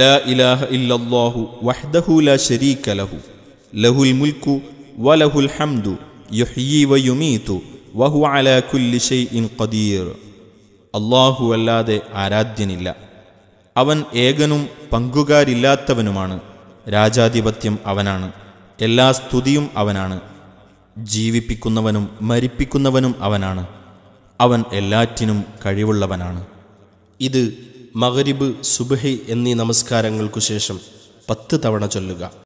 لا അല്ലാതെ ആരാധ്യനില്ല അവൻ ഏകനും പങ്കുകാരില്ലാത്തവനുമാണ് രാജാധിപത്യം അവനാണ് എല്ലാ സ്തുതിയും അവനാണ് ജീവിപ്പിക്കുന്നവനും മരിപ്പിക്കുന്നവനും അവനാണ് അവൻ എല്ലാറ്റിനും കഴിവുള്ളവനാണ് ഇത് മകരിബ് സുബഹി എന്നീ നമസ്കാരങ്ങൾക്കു ശേഷം പത്ത് തവണ ചൊല്ലുക